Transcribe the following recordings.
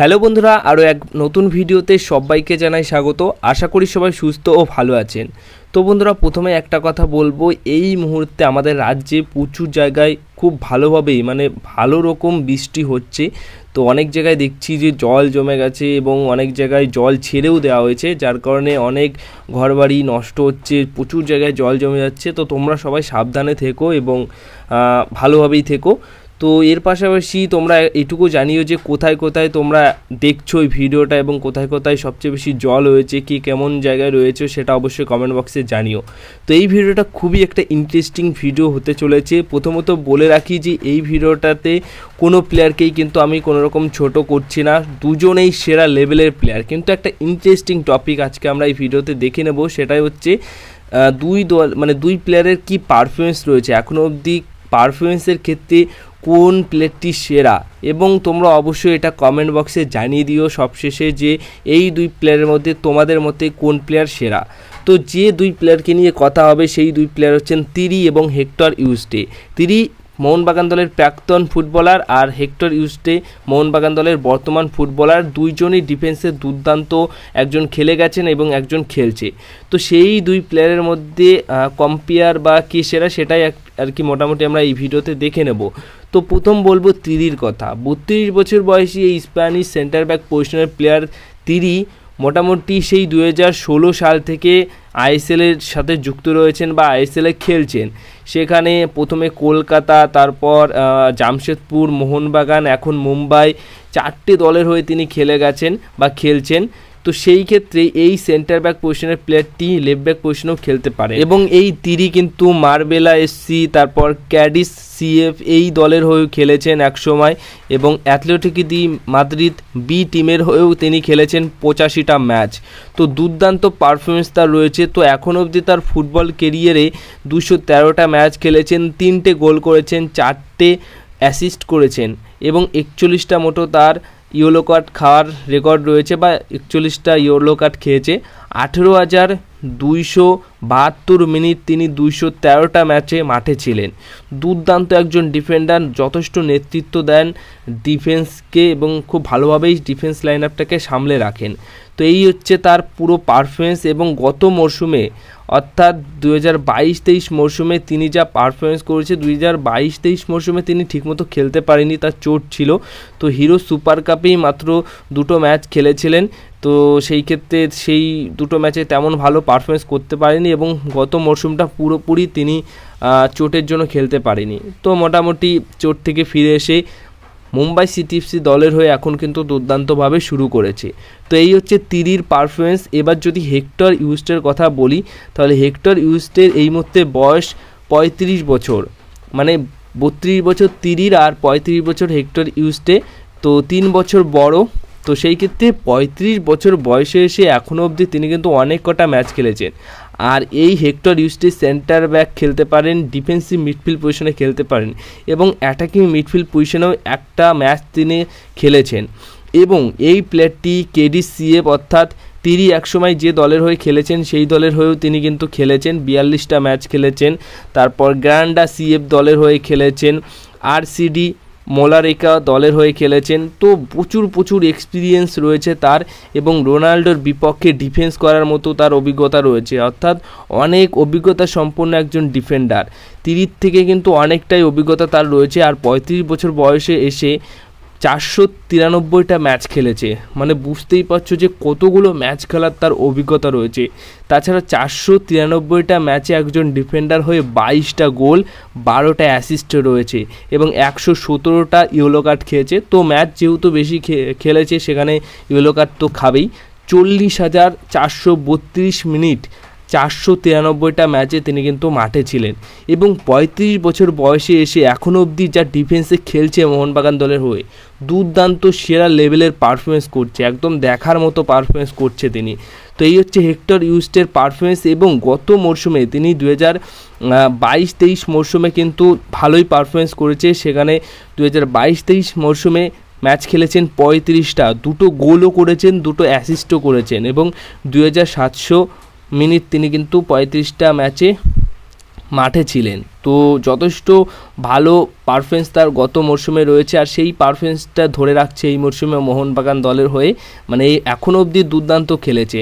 hello বন্ধুরা আরও এক নতুন ভিডিওতে সবাইকে জানাই স্বাগত আশা করি সবাই সুস্থ ও ভালো আছেন তো বন্ধুরা প্রথমে একটা কথা বলবো এই মুহূর্তে আমাদের রাজ্যে প্রচুর জায়গায় খুব ভালোভাবেই মানে ভালো রকম বৃষ্টি হচ্ছে তো অনেক জায়গায় দেখছি যে জল জমে গেছে এবং অনেক জায়গায় জল ছেড়েও দেওয়া হয়েছে যার কারণে অনেক ঘরবাড়ি নষ্ট হচ্ছে প্রচুর জায়গায় জল জমে যাচ্ছে তো তোমরা সবাই সাবধানে থেকো এবং ভালোভাবেই থেকো তো এর পাশাপাশি তোমরা এটুকু জানিও যে কোথায় কোথায় তোমরা দেখছো এই ভিডিওটা এবং কোথায় কোথায় সবচেয়ে বেশি জল হয়েছে কি কেমন জায়গায় রয়েছে সেটা অবশ্যই কমেন্ট বক্সে জানিও তো এই ভিডিওটা খুবই একটা ইন্টারেস্টিং ভিডিও হতে চলেছে প্রথমত বলে রাখি যে এই ভিডিওটাতে কোনো প্লেয়ারকেই কিন্তু আমি কোনো রকম ছোট করছি না দুজনেই সেরা লেভেলের প্লেয়ার কিন্তু একটা ইন্টারেস্টিং টপিক আজকে আমরা এই ভিডিওতে দেখে নেব সেটাই হচ্ছে দুই দল মানে দুই প্লেয়ারের কি পারফরমেন্স রয়েছে এখনও অবধি পারফরমেন্সের ক্ষেত্রে কোন প্লেটটি সেরা এবং তোমরা অবশ্যই এটা কমেন্ট বক্সে জানিয়ে দিও সবশেষে যে এই দুই প্লেয়ারের মধ্যে তোমাদের মতে কোন প্লেয়ার সেরা তো যে দুই প্লেয়ারকে নিয়ে কথা হবে সেই দুই প্লেয়ার হচ্ছেন তিরি এবং হেক্টর ইউস্টে তিরি মোহনবাগান দলের প্রাক্তন ফুটবলার আর হেক্টর ইউস্টে মোহনবাগান দলের বর্তমান ফুটবলার দুইজনই ডিফেন্সে দুর্দান্ত একজন খেলে গেছেন এবং একজন খেলছে তো সেই দুই প্লেয়ারের মধ্যে কম্পেয়ার বা কে সেরা সেটাই আর কি মোটামুটি আমরা এই ভিডিওতে দেখে নেব তো প্রথম বলবো তিরির কথা বত্রিশ বছর বয়সী এই স্প্যানিশ সেন্টার ব্যাক পজিশনের প্লেয়ার তিরি মোটামুটি সেই দু সাল থেকে আইএসএলের সাথে যুক্ত রয়েছেন বা আইএসএলে খেলছেন সেখানে প্রথমে কলকাতা তারপর জামশেদপুর মোহনবাগান এখন মুম্বাই চারটে দলের হয়ে তিনি খেলে গেছেন বা খেলছেন তো সেই ক্ষেত্রে এই সেন্টার ব্যাক পজিশনের প্লেয়ারটি লেফট ব্যাক পজিশনেও খেলতে পারে এবং এই তিরি কিন্তু মার্বেলা এসসি তারপর ক্যাডিস সিএফ এই দলের হয়েও খেলেছেন একসময় এবং অ্যাথলেটিক দি মাদ্রিদ বি টিমের হয়েও তিনি খেলেছেন পঁচাশিটা ম্যাচ তো দুর্দান্ত পারফরমেন্স তার রয়েছে তো এখন অবধি তার ফুটবল কেরিয়ারে দুশো তেরোটা ম্যাচ খেলেছেন তিনটে গোল করেছেন চারটে অ্যাসিস্ট করেছেন এবং একচল্লিশটা মোটো তার ইয়েলো কার্ড খাওয়ার রেকর্ড রয়েছে বা একচল্লিশটা ইয়েলো কার্ড খেয়েছে আঠেরো হাজার দুইশো বাহাত্তর মিনিট তিনি দুইশো তেরোটা ম্যাচে মাঠে ছিলেন দুর্দান্ত একজন ডিফেন্ডার যথেষ্ট নেতৃত্ব দেন ডিফেন্সকে এবং খুব ভালোভাবেই ডিফেন্স লাইন আপটাকে সামলে রাখেন তো এই হচ্ছে তার পুরো পারফরমেন্স এবং গত মরশুমে অর্থাৎ দু হাজার বাইশ তেইশ মরশুমে তিনি যা পারফরমেন্স করেছে দুই হাজার বাইশ তেইশ মরশুমে তিনি ঠিকমতো খেলতে পারেনি তার চোট ছিল তো হিরো সুপার কাপেই মাত্র দুটো ম্যাচ খেলেছিলেন তো সেই ক্ষেত্রে সেই দুটো ম্যাচে তেমন ভালো পারফরমেন্স করতে পারেনি এবং গত মরশুমটা পুরোপুরি তিনি চোটের জন্য খেলতে পারেনি তো মোটামুটি চোট থেকে ফিরে এসে মুম্বাই সিটিএফসি দলের হয়ে এখন কিন্তু দুর্দান্তভাবে শুরু করেছে তো এই হচ্ছে তিরির পারফরমেন্স এবার যদি হেক্টর ইউস্টের কথা বলি তাহলে হেক্টর ইউস্টের এই মুহূর্তে বয়স পঁয়ত্রিশ বছর মানে বত্রিশ বছর তিরির আর পঁয়ত্রিশ বছর হেক্টর ইউস্টে তো তিন বছর বড় তো সেই ক্ষেত্রে পঁয়ত্রিশ বছর বয়সে এসে এখনও অবধি তিনি কিন্তু অনেক কটা ম্যাচ খেলেছেন আর এই হেক্টর ইউস্টি সেন্টার ব্যাক খেলতে পারেন ডিফেন্সিভ মিডফিল্ড পজিশনে খেলতে পারেন এবং অ্যাটাকিং মিডফিল্ড পজিশনেও একটা ম্যাচ তিনি খেলেছেন এবং এই প্লেয়ারটি কেডিসিএফ অর্থাৎ তিনি একসময় যে দলের হয়ে খেলেছেন সেই দলের হয়েও তিনি কিন্তু খেলেছেন বিয়াল্লিশটা ম্যাচ খেলেছেন তারপর গ্র্যান্ডা সিএফ দলের হয়ে খেলেছেন আর সিডি মোলারিকা দলের হয়ে খেলেছেন তো প্রচুর প্রচুর এক্সপিরিয়েন্স রয়েছে তার এবং রোনাল্ডোর বিপক্ষে ডিফেন্স করার মতো তার অভিজ্ঞতা রয়েছে অর্থাৎ অনেক অভিজ্ঞতা সম্পন্ন একজন ডিফেন্ডার তিরির থেকে কিন্তু অনেকটাই অভিজ্ঞতা তার রয়েছে আর পঁয়ত্রিশ বছর বয়সে এসে চারশো তিরানব্বইটা ম্যাচ খেলেছে মানে বুঝতেই পারছো যে কতগুলো ম্যাচ খেলার তার অভিজ্ঞতা রয়েছে তাছাড়া চারশো তিরানব্বইটা ম্যাচে একজন ডিফেন্ডার হয়ে বাইশটা গোল বারোটা অ্যাসিস্ট রয়েছে এবং একশো সতেরোটা ইয়েলো কার্ড খেয়েছে তো ম্যাচ যেহেতু বেশি খেলেছে সেখানে ইয়েলো কার্ড তো খাবেই চল্লিশ হাজার চারশো বত্রিশ মিনিট চারশো তিরানব্বইটা ম্যাচে তিনি কিন্তু মাঠে ছিলেন এবং ৩৫ বছর বয়সে এসে এখনও অবধি যা ডিফেন্সে খেলছে মোহনবাগান দলের হয়ে দুর্দান্ত সেরা লেভেলের পারফরমেন্স করছে একদম দেখার মতো পারফরমেন্স করছে তিনি তো এই হচ্ছে হেক্টর ইউস্টের পারফরমেন্স এবং গত মরশুমে তিনি দু হাজার বাইশ তেইশ মরশুমে কিন্তু ভালোই পারফরমেন্স করেছে সেখানে দু হাজার বাইশ তেইশ মরশুমে ম্যাচ খেলেছেন পঁয়ত্রিশটা দুটো গোলও করেছেন দুটো অ্যাসিস্টও করেছেন এবং দু হাজার সাতশো মিনিট তিনি কিন্তু পঁয়ত্রিশটা ম্যাচে মাঠে ছিলেন তো যথেষ্ট ভালো পারফরমেন্স তার গত মরশুমে রয়েছে আর সেই পারফরমেন্সটা ধরে রাখছে এই মরশুমে মোহনবাগান দলের হয়ে মানে এখনও অবধি দুর্দান্ত খেলেছে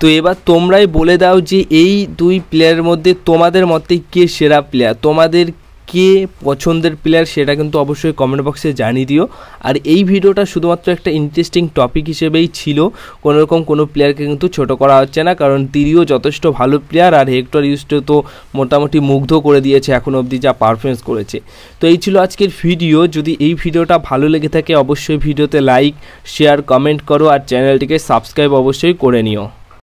তো এবার তোমরাই বলে দাও যে এই দুই প্লেয়ারের মধ্যে তোমাদের মতে কে সেরা প্লেয়ার তোমাদের কে পছন্দের প্লেয়ার সেটা কিন্তু অবশ্যই কমেন্ট বক্সে জানিয়ে দিও আর এই ভিডিওটা শুধুমাত্র একটা ইন্টারেস্টিং টপিক হিসেবেই ছিল কোনোরকম কোনো প্লেয়ারকে কিন্তু ছোট করা হচ্ছে না কারণ তিরিও যথেষ্ট ভালো প্লেয়ার আর হেক্টর ইউস্টে তো মোটামুটি মুগ্ধ করে দিয়েছে এখন অবধি যা পারফরমেন্স করেছে তো এই ছিল আজকের ভিডিও যদি এই ভিডিওটা ভালো লেগে থাকে অবশ্যই ভিডিওতে লাইক শেয়ার কমেন্ট করো আর চ্যানেলটিকে সাবস্ক্রাইব অবশ্যই করে নিও